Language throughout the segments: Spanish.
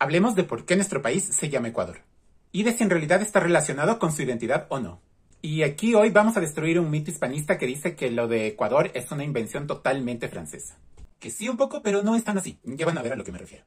Hablemos de por qué nuestro país se llama Ecuador y de si en realidad está relacionado con su identidad o no. Y aquí hoy vamos a destruir un mito hispanista que dice que lo de Ecuador es una invención totalmente francesa. Que sí un poco, pero no es tan así. Ya van a ver a lo que me refiero.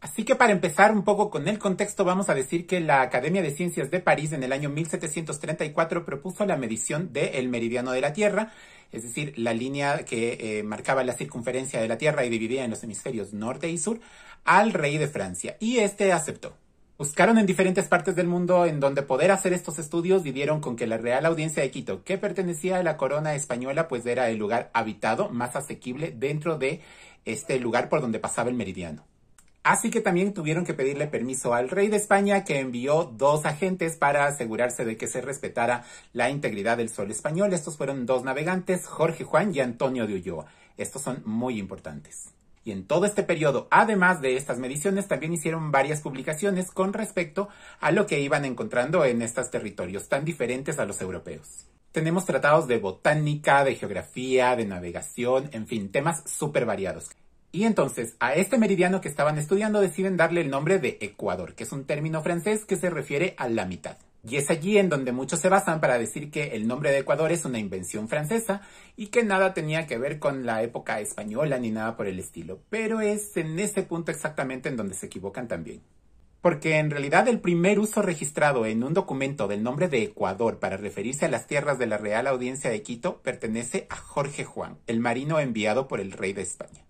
Así que para empezar un poco con el contexto, vamos a decir que la Academia de Ciencias de París en el año 1734 propuso la medición del meridiano de la Tierra, es decir, la línea que eh, marcaba la circunferencia de la Tierra y dividía en los hemisferios norte y sur, al rey de Francia, y este aceptó. Buscaron en diferentes partes del mundo en donde poder hacer estos estudios y dieron con que la Real Audiencia de Quito, que pertenecía a la corona española, pues era el lugar habitado más asequible dentro de este lugar por donde pasaba el meridiano. Así que también tuvieron que pedirle permiso al rey de España que envió dos agentes para asegurarse de que se respetara la integridad del sol español. Estos fueron dos navegantes, Jorge Juan y Antonio de Ulloa. Estos son muy importantes. Y en todo este periodo, además de estas mediciones, también hicieron varias publicaciones con respecto a lo que iban encontrando en estos territorios tan diferentes a los europeos. Tenemos tratados de botánica, de geografía, de navegación, en fin, temas súper variados. Y entonces a este meridiano que estaban estudiando deciden darle el nombre de Ecuador, que es un término francés que se refiere a la mitad. Y es allí en donde muchos se basan para decir que el nombre de Ecuador es una invención francesa y que nada tenía que ver con la época española ni nada por el estilo, pero es en ese punto exactamente en donde se equivocan también. Porque en realidad el primer uso registrado en un documento del nombre de Ecuador para referirse a las tierras de la Real Audiencia de Quito pertenece a Jorge Juan, el marino enviado por el rey de España.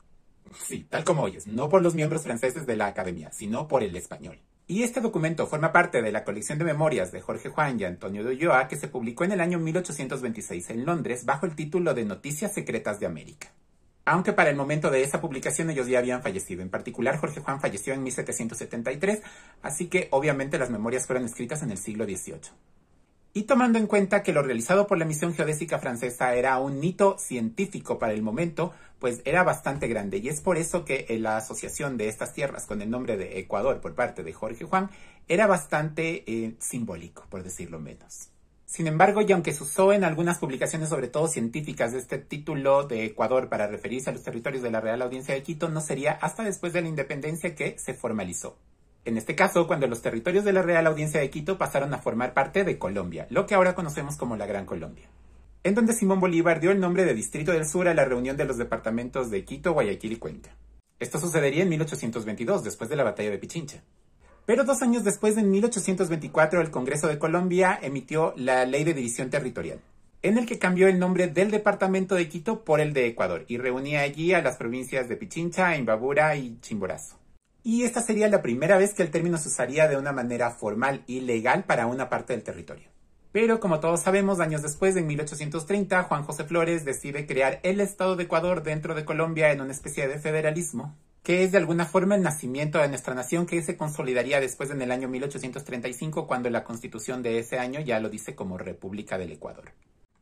Sí, tal como oyes, no por los miembros franceses de la Academia, sino por el español. Y este documento forma parte de la colección de memorias de Jorge Juan y Antonio de Ulloa que se publicó en el año 1826 en Londres bajo el título de Noticias Secretas de América. Aunque para el momento de esa publicación ellos ya habían fallecido, en particular Jorge Juan falleció en 1773, así que obviamente las memorias fueron escritas en el siglo XVIII y tomando en cuenta que lo realizado por la misión geodésica francesa era un hito científico para el momento, pues era bastante grande y es por eso que eh, la asociación de estas tierras con el nombre de Ecuador por parte de Jorge Juan era bastante eh, simbólico, por decirlo menos. Sin embargo, y aunque se usó en algunas publicaciones, sobre todo científicas, de este título de Ecuador para referirse a los territorios de la Real Audiencia de Quito, no sería hasta después de la independencia que se formalizó. En este caso, cuando los territorios de la Real Audiencia de Quito pasaron a formar parte de Colombia, lo que ahora conocemos como la Gran Colombia, en donde Simón Bolívar dio el nombre de Distrito del Sur a la reunión de los departamentos de Quito, Guayaquil y Cuenca. Esto sucedería en 1822, después de la Batalla de Pichincha. Pero dos años después, en 1824, el Congreso de Colombia emitió la Ley de División Territorial, en el que cambió el nombre del departamento de Quito por el de Ecuador y reunía allí a las provincias de Pichincha, Imbabura y Chimborazo y esta sería la primera vez que el término se usaría de una manera formal y legal para una parte del territorio. Pero como todos sabemos, años después, en 1830, Juan José Flores decide crear el Estado de Ecuador dentro de Colombia en una especie de federalismo, que es de alguna forma el nacimiento de nuestra nación que se consolidaría después en el año 1835 cuando la constitución de ese año ya lo dice como República del Ecuador.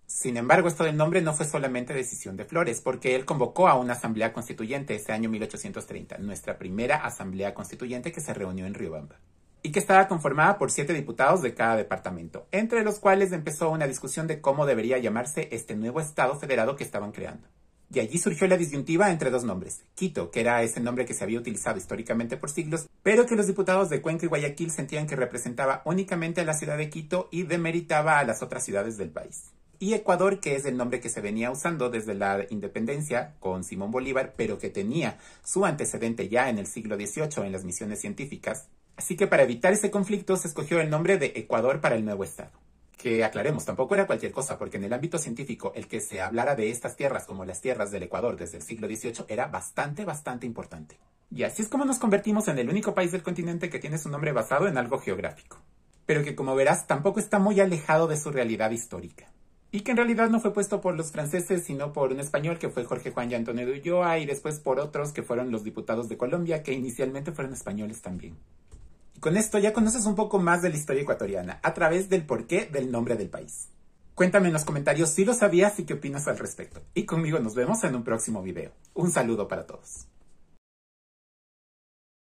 Sin embargo, esto del nombre no fue solamente decisión de Flores, porque él convocó a una asamblea constituyente ese año 1830, nuestra primera asamblea constituyente que se reunió en Riobamba y que estaba conformada por siete diputados de cada departamento, entre los cuales empezó una discusión de cómo debería llamarse este nuevo Estado federado que estaban creando. Y allí surgió la disyuntiva entre dos nombres, Quito, que era ese nombre que se había utilizado históricamente por siglos, pero que los diputados de Cuenca y Guayaquil sentían que representaba únicamente a la ciudad de Quito y demeritaba a las otras ciudades del país y Ecuador, que es el nombre que se venía usando desde la independencia con Simón Bolívar, pero que tenía su antecedente ya en el siglo XVIII en las misiones científicas. Así que para evitar ese conflicto se escogió el nombre de Ecuador para el nuevo Estado. Que aclaremos, tampoco era cualquier cosa, porque en el ámbito científico el que se hablara de estas tierras como las tierras del Ecuador desde el siglo XVIII era bastante, bastante importante. Y así es como nos convertimos en el único país del continente que tiene su nombre basado en algo geográfico, pero que como verás tampoco está muy alejado de su realidad histórica y que en realidad no fue puesto por los franceses, sino por un español que fue Jorge Juan y Antonio de Ulloa, y después por otros que fueron los diputados de Colombia, que inicialmente fueron españoles también. Y con esto ya conoces un poco más de la historia ecuatoriana, a través del porqué del nombre del país. Cuéntame en los comentarios si lo sabías y qué opinas al respecto. Y conmigo nos vemos en un próximo video. Un saludo para todos.